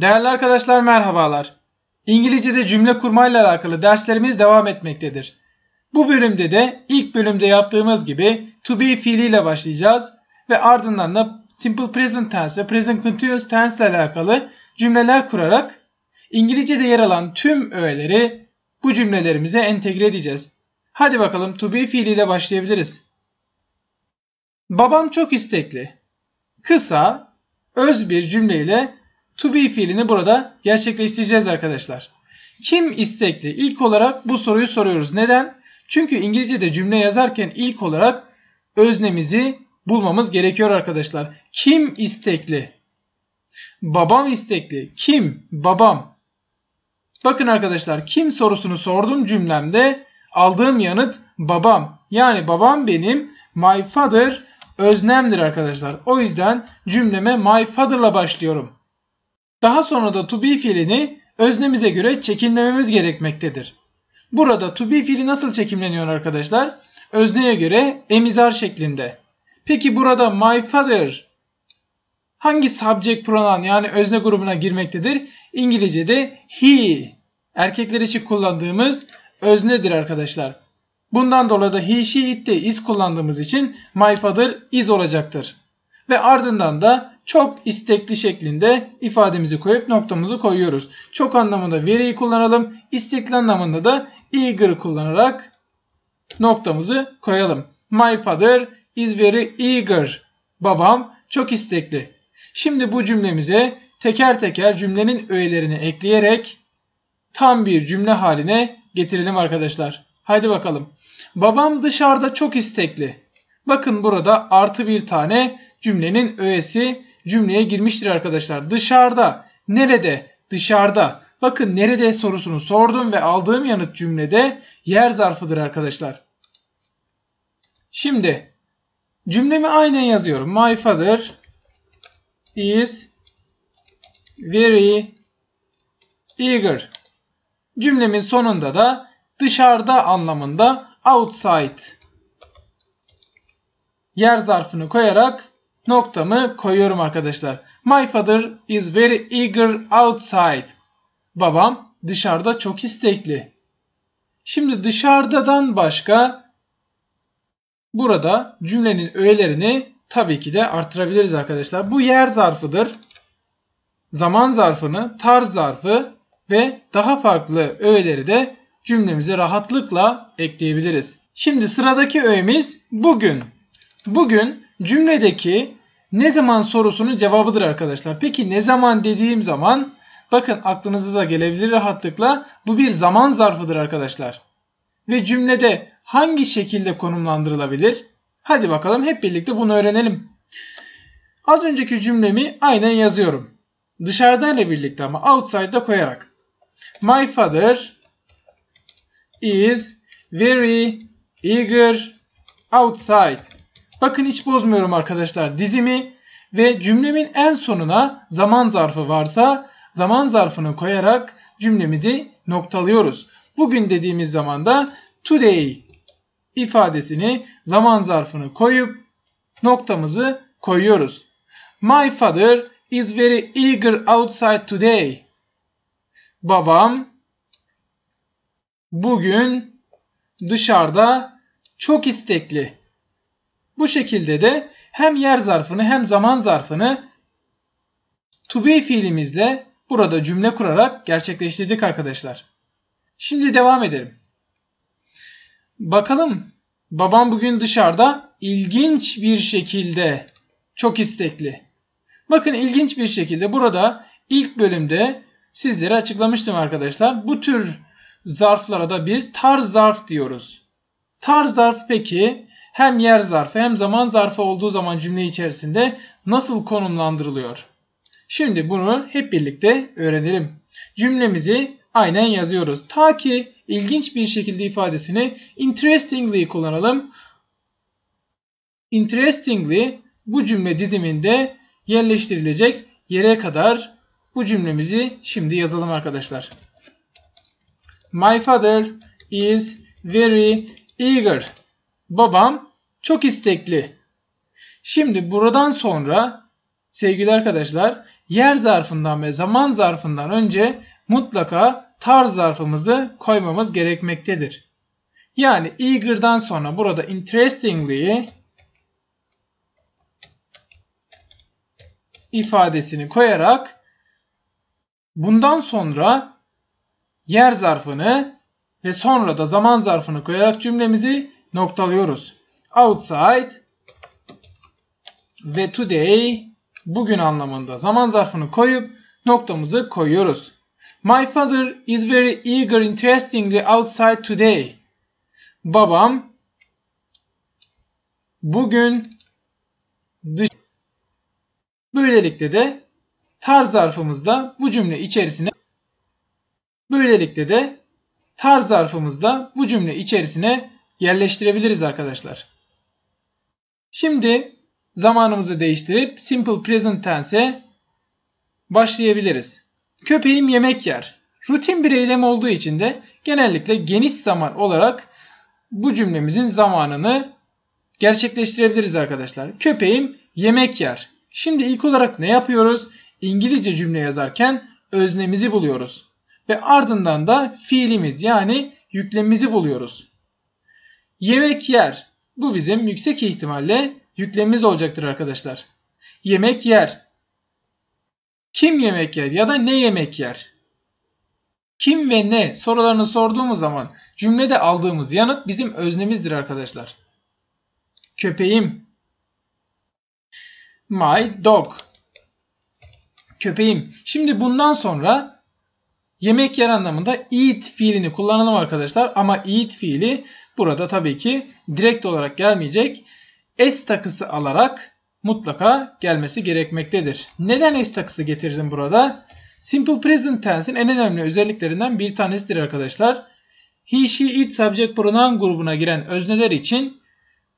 Değerli arkadaşlar merhabalar. İngilizce'de cümle kurmayla alakalı derslerimiz devam etmektedir. Bu bölümde de ilk bölümde yaptığımız gibi to be fiiliyle başlayacağız ve ardından da simple present tense ve present continuous tense ile alakalı cümleler kurarak İngilizce'de yer alan tüm öğeleri bu cümlelerimize entegre edeceğiz. Hadi bakalım to be fiiliyle başlayabiliriz. Babam çok istekli. Kısa, öz bir cümleyle to be fiilini burada gerçekleştireceğiz arkadaşlar. Kim istekli? İlk olarak bu soruyu soruyoruz. Neden? Çünkü İngilizce'de cümle yazarken ilk olarak öznemizi bulmamız gerekiyor arkadaşlar. Kim istekli? Babam istekli. Kim? Babam. Bakın arkadaşlar kim sorusunu sordum cümlemde aldığım yanıt babam. Yani babam benim my father öznemdir arkadaşlar. O yüzden cümleme my father'la başlıyorum. Daha sonra da to be fiilini öznemize göre çekimlememiz gerekmektedir. Burada to be fiili nasıl çekimleniyor arkadaşlar? Özneye göre emizar şeklinde. Peki burada my father hangi subject pronoun yani özne grubuna girmektedir? İngilizce'de he erkekler için kullandığımız öznedir arkadaşlar. Bundan dolayı da he, she, it de is kullandığımız için my father is olacaktır. Ve ardından da çok istekli şeklinde ifademizi koyup noktamızı koyuyoruz. Çok anlamında veriyi kullanalım. İstekli anlamında da eager kullanarak noktamızı koyalım. My father is very eager. Babam çok istekli. Şimdi bu cümlemize teker teker cümlenin öğelerini ekleyerek tam bir cümle haline getirelim arkadaşlar. Haydi bakalım. Babam dışarıda çok istekli. Bakın burada artı bir tane cümlenin öğesi cümleye girmiştir arkadaşlar. Dışarıda, nerede, dışarıda. Bakın nerede sorusunu sordum ve aldığım yanıt cümlede yer zarfıdır arkadaşlar. Şimdi cümlemi aynen yazıyorum. My father is very eager. Cümlemin sonunda da dışarıda anlamında outside yer zarfını koyarak noktamı koyuyorum arkadaşlar. My father is very eager outside. Babam dışarıda çok istekli. Şimdi dışarıdadan başka burada cümlenin öğelerini tabii ki de artırabiliriz arkadaşlar. Bu yer zarfıdır. Zaman zarfını, tarz zarfı ve daha farklı öğeleri de cümlemize rahatlıkla ekleyebiliriz. Şimdi sıradaki öğemiz bugün. Bugün cümledeki ne zaman sorusunun cevabıdır arkadaşlar. Peki ne zaman dediğim zaman bakın aklınıza da gelebilir rahatlıkla bu bir zaman zarfıdır arkadaşlar. Ve cümlede hangi şekilde konumlandırılabilir? Hadi bakalım hep birlikte bunu öğrenelim. Az önceki cümlemi aynen yazıyorum. Dışarıda ile birlikte ama outside'da koyarak. My father is very eager outside. Bakın hiç bozmuyorum arkadaşlar dizimi ve cümlemin en sonuna zaman zarfı varsa zaman zarfını koyarak cümlemizi noktalıyoruz. Bugün dediğimiz zaman da today ifadesini zaman zarfını koyup noktamızı koyuyoruz. My father is very eager outside today. Babam bugün dışarıda çok istekli. Bu şekilde de hem yer zarfını hem zaman zarfını to be fiilimizle burada cümle kurarak gerçekleştirdik arkadaşlar. Şimdi devam edelim. Bakalım babam bugün dışarıda ilginç bir şekilde çok istekli. Bakın ilginç bir şekilde burada ilk bölümde sizlere açıklamıştım arkadaşlar. Bu tür zarflara da biz tarz zarf diyoruz. Tarz zarf peki hem yer zarfı hem zaman zarfı olduğu zaman cümle içerisinde nasıl konumlandırılıyor? Şimdi bunu hep birlikte öğrenelim. Cümlemizi aynen yazıyoruz. Ta ki ilginç bir şekilde ifadesini interestingly kullanalım. Interestingly bu cümle diziminde yerleştirilecek yere kadar bu cümlemizi şimdi yazalım arkadaşlar. My father is very eager. Babam çok istekli. Şimdi buradan sonra sevgili arkadaşlar yer zarfından ve zaman zarfından önce mutlaka tarz zarfımızı koymamız gerekmektedir. Yani eager'dan sonra burada interestingly ifadesini koyarak bundan sonra yer zarfını ve sonra da zaman zarfını koyarak cümlemizi noktalıyoruz outside ve today bugün anlamında zaman zarfını koyup noktamızı koyuyoruz. My father is very eager interestingly outside today. Babam bugün dış Böylelikle de tarz zarfımızda bu cümle içerisine Böylelikle de tarz zarfımızda bu cümle içerisine yerleştirebiliriz arkadaşlar. Şimdi zamanımızı değiştirip simple present tense'e başlayabiliriz. Köpeğim yemek yer. Rutin bir eylem olduğu için de genellikle geniş zaman olarak bu cümlemizin zamanını gerçekleştirebiliriz arkadaşlar. Köpeğim yemek yer. Şimdi ilk olarak ne yapıyoruz? İngilizce cümle yazarken öznemizi buluyoruz. Ve ardından da fiilimiz yani yüklemimizi buluyoruz. Yemek yer bu bizim yüksek ihtimalle yüklemimiz olacaktır arkadaşlar. Yemek yer. Kim yemek yer ya da ne yemek yer? Kim ve ne sorularını sorduğumuz zaman cümlede aldığımız yanıt bizim öznemizdir arkadaşlar. Köpeğim. My dog. Köpeğim. Şimdi bundan sonra yemek yer anlamında eat fiilini kullanalım arkadaşlar. Ama eat fiili Burada tabii ki direkt olarak gelmeyecek. S takısı alarak mutlaka gelmesi gerekmektedir. Neden S takısı getirdim burada? Simple Present Tense'in en önemli özelliklerinden bir tanesidir arkadaşlar. He, she, it subject pronoun grubuna giren özneler için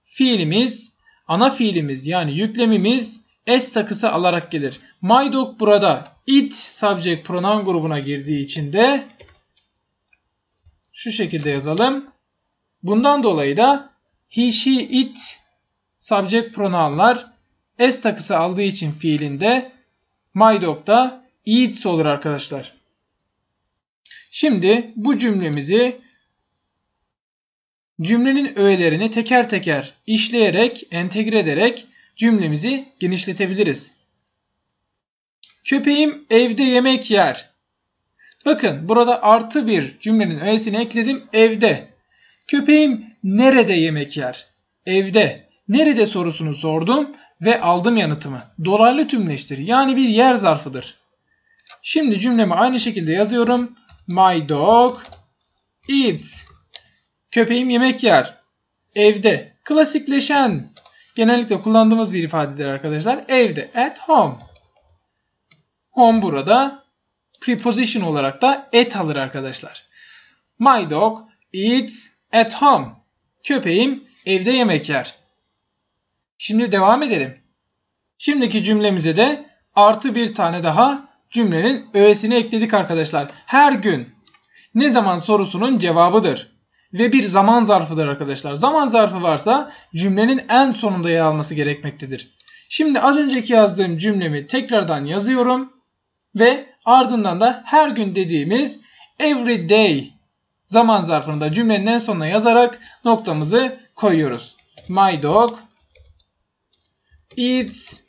fiilimiz, ana fiilimiz yani yüklemimiz S takısı alarak gelir. My dog burada it subject pronoun grubuna girdiği için de şu şekilde yazalım. Bundan dolayı da he, she, it subject pronounlar s takısı aldığı için fiilinde my dog da eats olur arkadaşlar. Şimdi bu cümlemizi cümlenin öğelerini teker teker işleyerek, entegre ederek cümlemizi genişletebiliriz. Köpeğim evde yemek yer. Bakın burada artı bir cümlenin öğesini ekledim evde. Köpeğim nerede yemek yer? Evde. Nerede sorusunu sordum ve aldım yanıtımı. Dolaylı tümleştir. Yani bir yer zarfıdır. Şimdi cümlemi aynı şekilde yazıyorum. My dog eats. Köpeğim yemek yer. Evde. Klasikleşen. Genellikle kullandığımız bir ifadedir arkadaşlar. Evde. At home. Home burada preposition olarak da et alır arkadaşlar. My dog eats At home. Köpeğim evde yemek yer. Şimdi devam edelim. Şimdiki cümlemize de artı bir tane daha cümlenin öğesini ekledik arkadaşlar. Her gün ne zaman sorusunun cevabıdır. Ve bir zaman zarfıdır arkadaşlar. Zaman zarfı varsa cümlenin en sonunda yer alması gerekmektedir. Şimdi az önceki yazdığım cümlemi tekrardan yazıyorum. Ve ardından da her gün dediğimiz every day zaman zarfını da cümlenin en sonuna yazarak noktamızı koyuyoruz. My dog eats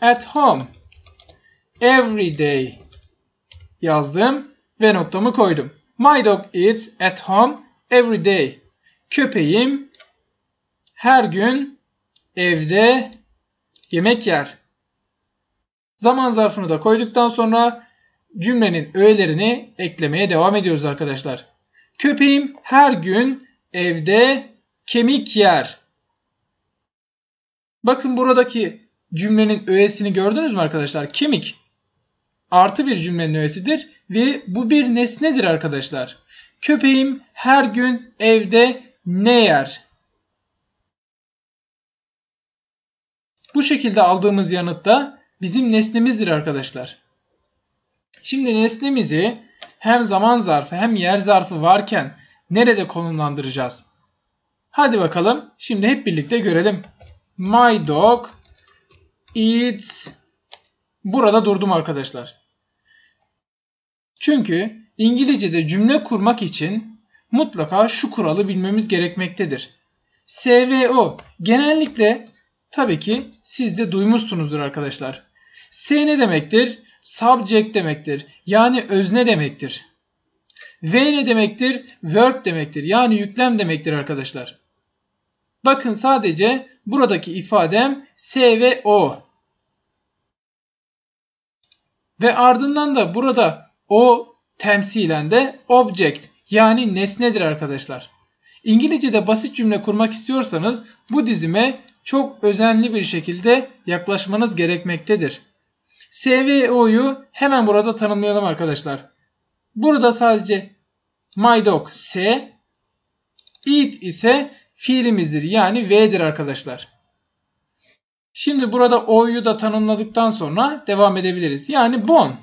at home every day yazdım ve noktamı koydum. My dog eats at home every day. Köpeğim her gün evde yemek yer. Zaman zarfını da koyduktan sonra cümlenin öğelerini eklemeye devam ediyoruz arkadaşlar. Köpeğim her gün evde kemik yer. Bakın buradaki cümlenin öğesini gördünüz mü arkadaşlar? Kemik artı bir cümlenin öğesidir ve bu bir nesnedir arkadaşlar. Köpeğim her gün evde ne yer? Bu şekilde aldığımız yanıt da bizim nesnemizdir arkadaşlar. Şimdi nesnemizi hem zaman zarfı hem yer zarfı varken nerede konumlandıracağız? Hadi bakalım şimdi hep birlikte görelim. My dog eats Burada durdum arkadaşlar. Çünkü İngilizce'de cümle kurmak için mutlaka şu kuralı bilmemiz gerekmektedir. SVO genellikle tabii ki siz de duymuşsunuzdur arkadaşlar. S ne demektir? subject demektir. Yani özne demektir. V ne demektir? Verb demektir. Yani yüklem demektir arkadaşlar. Bakın sadece buradaki ifadem S ve O. Ve ardından da burada O temsilen de object yani nesnedir arkadaşlar. İngilizce'de basit cümle kurmak istiyorsanız bu dizime çok özenli bir şekilde yaklaşmanız gerekmektedir. SVO'yu hemen burada tanımlayalım arkadaşlar. Burada sadece my dog S, it ise fiilimizdir yani V'dir arkadaşlar. Şimdi burada o'yu da tanımladıktan sonra devam edebiliriz. Yani bon.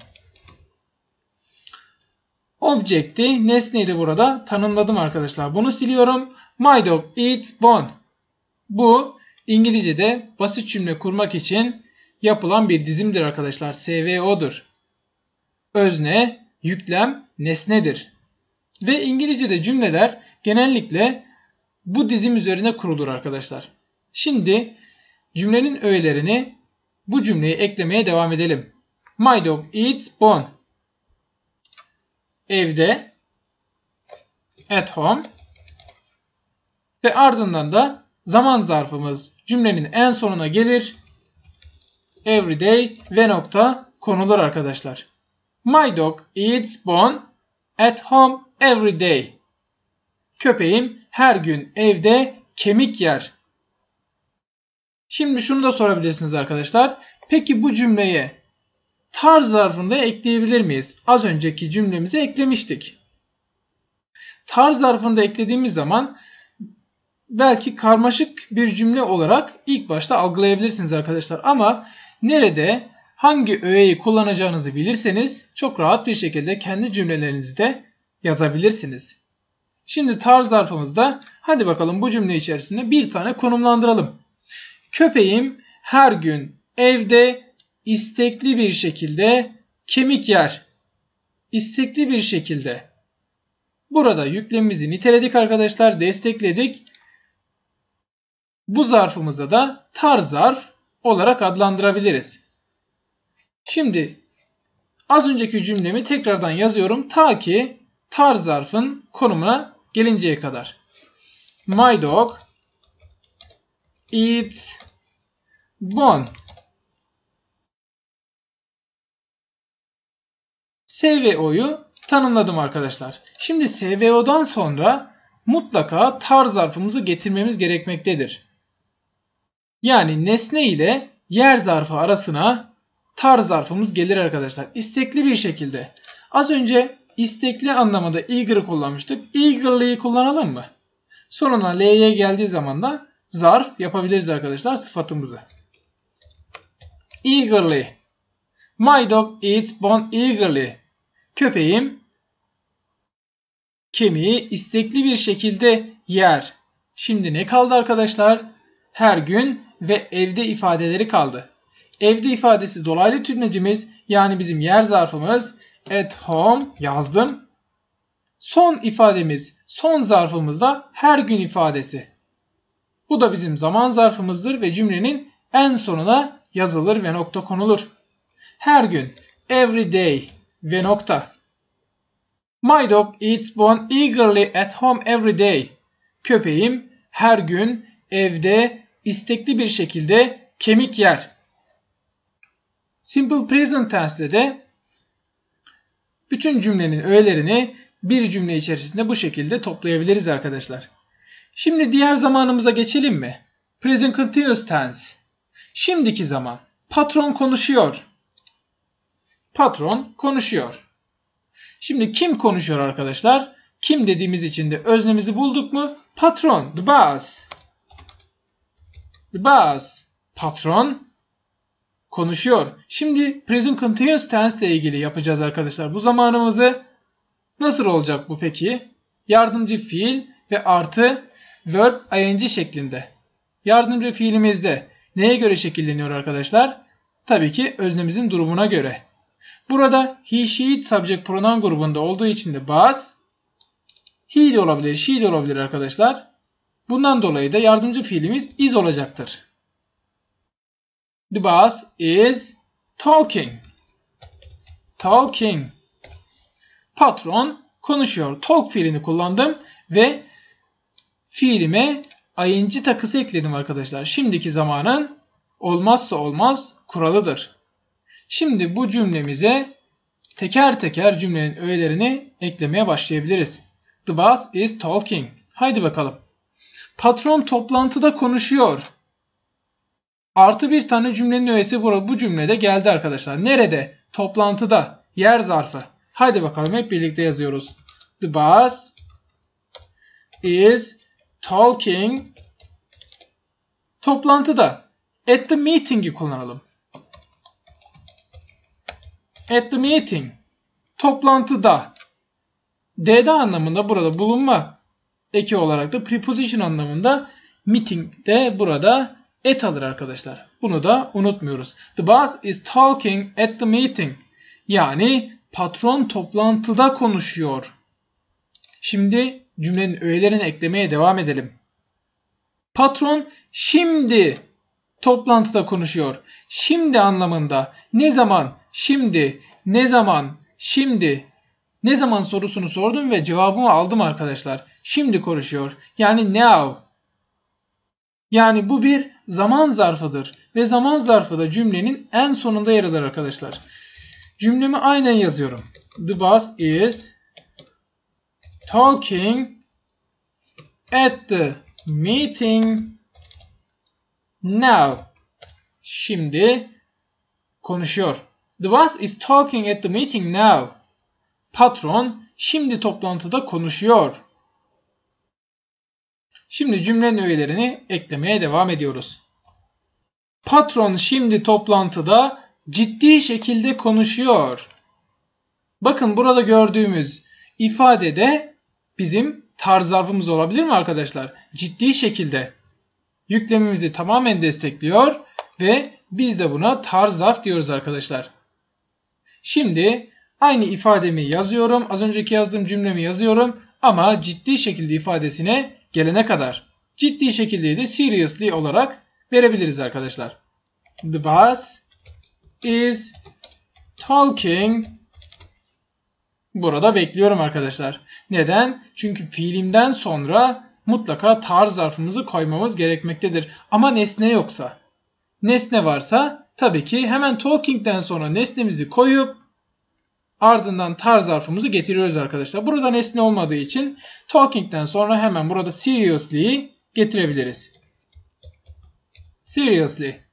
Object'i, nesneyi de burada tanımladım arkadaşlar. Bunu siliyorum. My dog eats bone. Bu İngilizce'de basit cümle kurmak için yapılan bir dizimdir arkadaşlar. SVO'dur. Özne, yüklem, nesnedir. Ve İngilizce'de cümleler genellikle bu dizim üzerine kurulur arkadaşlar. Şimdi cümlenin öğelerini bu cümleyi eklemeye devam edelim. My dog eats bone. Evde at home ve ardından da zaman zarfımız cümlenin en sonuna gelir everyday ve nokta konular arkadaşlar. My dog eats bone at home every day. Köpeğim her gün evde kemik yer. Şimdi şunu da sorabilirsiniz arkadaşlar. Peki bu cümleye tarz zarfında ekleyebilir miyiz? Az önceki cümlemizi eklemiştik. Tarz zarfında eklediğimiz zaman belki karmaşık bir cümle olarak ilk başta algılayabilirsiniz arkadaşlar. Ama nerede hangi öğeyi kullanacağınızı bilirseniz çok rahat bir şekilde kendi cümlelerinizi de yazabilirsiniz. Şimdi tarz zarfımızda hadi bakalım bu cümle içerisinde bir tane konumlandıralım. Köpeğim her gün evde istekli bir şekilde kemik yer. İstekli bir şekilde. Burada yüklemimizi niteledik arkadaşlar, destekledik. Bu zarfımızda da tarz zarf olarak adlandırabiliriz. Şimdi az önceki cümlemi tekrardan yazıyorum ta ki tar zarfın konumuna gelinceye kadar. My dog eats bone. SVO'yu tanımladım arkadaşlar. Şimdi SVO'dan sonra mutlaka tar zarfımızı getirmemiz gerekmektedir. Yani nesne ile yer zarfı arasına tar zarfımız gelir arkadaşlar. İstekli bir şekilde. Az önce istekli anlamında eager kullanmıştık. Eagerly'yi kullanalım mı? Sonuna L'ye geldiği zaman da zarf yapabiliriz arkadaşlar sıfatımızı. Eagerly. My dog eats bone eagerly. Köpeğim kemiği istekli bir şekilde yer. Şimdi ne kaldı arkadaşlar? Her gün ve evde ifadeleri kaldı. Evde ifadesi dolaylı türnecimiz yani bizim yer zarfımız at home yazdım. Son ifademiz son zarfımız da her gün ifadesi. Bu da bizim zaman zarfımızdır ve cümlenin en sonuna yazılır ve nokta konulur. Her gün every day ve nokta. My dog eats bone eagerly at home every day. Köpeğim her gün evde istekli bir şekilde kemik yer. Simple present tense'le de bütün cümlenin öğelerini bir cümle içerisinde bu şekilde toplayabiliriz arkadaşlar. Şimdi diğer zamanımıza geçelim mi? Present continuous tense. Şimdiki zaman. Patron konuşuyor. Patron konuşuyor. Şimdi kim konuşuyor arkadaşlar? Kim dediğimiz için de öznemizi bulduk mu? Patron, the boss. Bas. Patron konuşuyor. Şimdi present continuous tense ile ilgili yapacağız arkadaşlar. Bu zamanımızı nasıl olacak bu peki? Yardımcı fiil ve artı verb ing şeklinde. Yardımcı fiilimizde neye göre şekilleniyor arkadaşlar? Tabii ki öznemizin durumuna göre. Burada he, she, it subject pronoun grubunda olduğu için de bas he de olabilir, she de olabilir arkadaşlar. Bundan dolayı da yardımcı fiilimiz is olacaktır. The boss is talking. Talking. Patron konuşuyor. Talk fiilini kullandım ve fiilime ing takısı ekledim arkadaşlar. Şimdiki zamanın olmazsa olmaz kuralıdır. Şimdi bu cümlemize teker teker cümlenin öğelerini eklemeye başlayabiliriz. The boss is talking. Haydi bakalım. Patron toplantıda konuşuyor. Artı bir tane cümlenin öğesi bu, bu cümlede geldi arkadaşlar. Nerede? Toplantıda. Yer zarfı. Hadi bakalım hep birlikte yazıyoruz. The boss is talking toplantıda. At the meeting'i kullanalım. At the meeting. Toplantıda. D'de anlamında burada bulunma eki olarak da preposition anlamında meeting de burada et alır arkadaşlar. Bunu da unutmuyoruz. The boss is talking at the meeting. Yani patron toplantıda konuşuyor. Şimdi cümlenin öğelerini eklemeye devam edelim. Patron şimdi toplantıda konuşuyor. Şimdi anlamında ne zaman, şimdi, ne zaman, şimdi, ne zaman sorusunu sordum ve cevabımı aldım arkadaşlar. Şimdi konuşuyor. Yani now. Yani bu bir zaman zarfıdır. Ve zaman zarfı da cümlenin en sonunda yer alır arkadaşlar. Cümlemi aynen yazıyorum. The bus is talking at the meeting now. Şimdi konuşuyor. The bus is talking at the meeting now. Patron şimdi toplantıda konuşuyor. Şimdi cümlenin öğelerini eklemeye devam ediyoruz. Patron şimdi toplantıda ciddi şekilde konuşuyor. Bakın burada gördüğümüz ifadede bizim tarz zarfımız olabilir mi arkadaşlar? Ciddi şekilde yüklemimizi tamamen destekliyor ve biz de buna tarz zarf diyoruz arkadaşlar. Şimdi Aynı ifademi yazıyorum. Az önceki yazdığım cümlemi yazıyorum. Ama ciddi şekilde ifadesine gelene kadar. Ciddi şekilde de seriously olarak verebiliriz arkadaşlar. The bus is talking. Burada bekliyorum arkadaşlar. Neden? Çünkü fiilimden sonra mutlaka tarz zarfımızı koymamız gerekmektedir. Ama nesne yoksa. Nesne varsa tabii ki hemen talking'den sonra nesnemizi koyup Ardından tar zarfımızı getiriyoruz arkadaşlar. Burada nesne olmadığı için talking'den sonra hemen burada seriously'yi getirebiliriz. Seriously.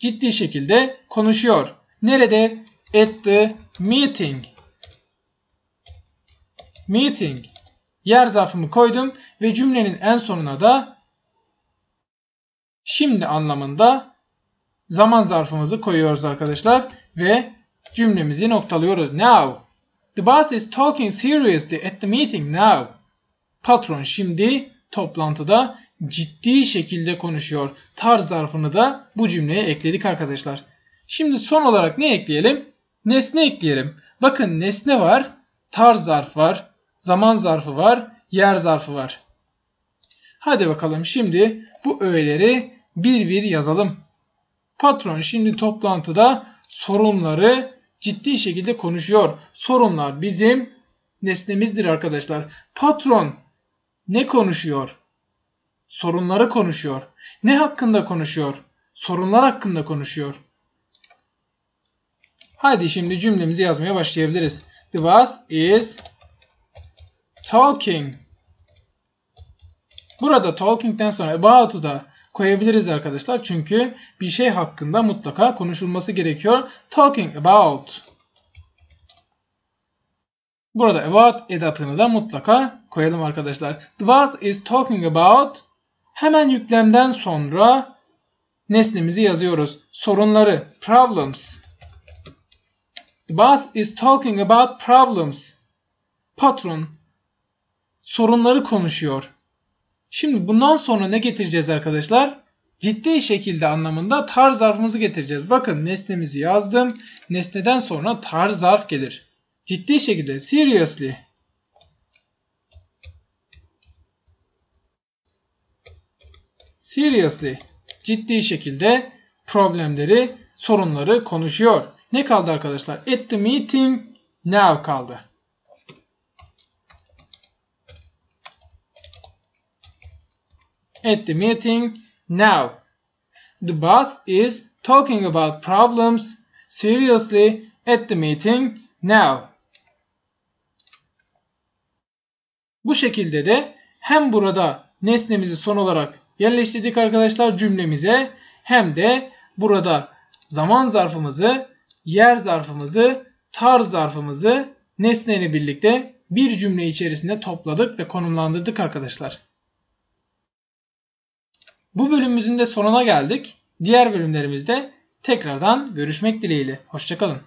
Ciddi şekilde konuşuyor. Nerede? At the meeting. Meeting. Yer zarfımı koydum ve cümlenin en sonuna da şimdi anlamında zaman zarfımızı koyuyoruz arkadaşlar ve Cümlemizi noktalıyoruz now. The boss is talking seriously at the meeting now. Patron şimdi toplantıda ciddi şekilde konuşuyor. Tarz zarfını da bu cümleye ekledik arkadaşlar. Şimdi son olarak ne ekleyelim? Nesne ekleyelim. Bakın nesne var, tarz zarf var, zaman zarfı var, yer zarfı var. Hadi bakalım şimdi bu öğeleri bir bir yazalım. Patron şimdi toplantıda sorunları ciddi şekilde konuşuyor. Sorunlar bizim nesnemizdir arkadaşlar. Patron ne konuşuyor? Sorunları konuşuyor. Ne hakkında konuşuyor? Sorunlar hakkında konuşuyor. Haydi şimdi cümlemizi yazmaya başlayabiliriz. The boss is talking. Burada talking'den sonra about'u da koyabiliriz arkadaşlar. Çünkü bir şey hakkında mutlaka konuşulması gerekiyor. Talking about. Burada about edatını da mutlaka koyalım arkadaşlar. The was is talking about. Hemen yüklemden sonra nesnemizi yazıyoruz. Sorunları, problems. The is talking about problems. Patron sorunları konuşuyor. Şimdi bundan sonra ne getireceğiz arkadaşlar? Ciddi şekilde anlamında tar zarfımızı getireceğiz. Bakın nesnemizi yazdım. Nesneden sonra tar zarf gelir. Ciddi şekilde seriously seriously ciddi şekilde problemleri, sorunları konuşuyor. Ne kaldı arkadaşlar? At the meeting now kaldı. at the meeting now. The boss is talking about problems seriously at the meeting now. Bu şekilde de hem burada nesnemizi son olarak yerleştirdik arkadaşlar cümlemize hem de burada zaman zarfımızı, yer zarfımızı, tarz zarfımızı nesneyle birlikte bir cümle içerisinde topladık ve konumlandırdık arkadaşlar. Bu bölümümüzün de sonuna geldik. Diğer bölümlerimizde tekrardan görüşmek dileğiyle. Hoşçakalın.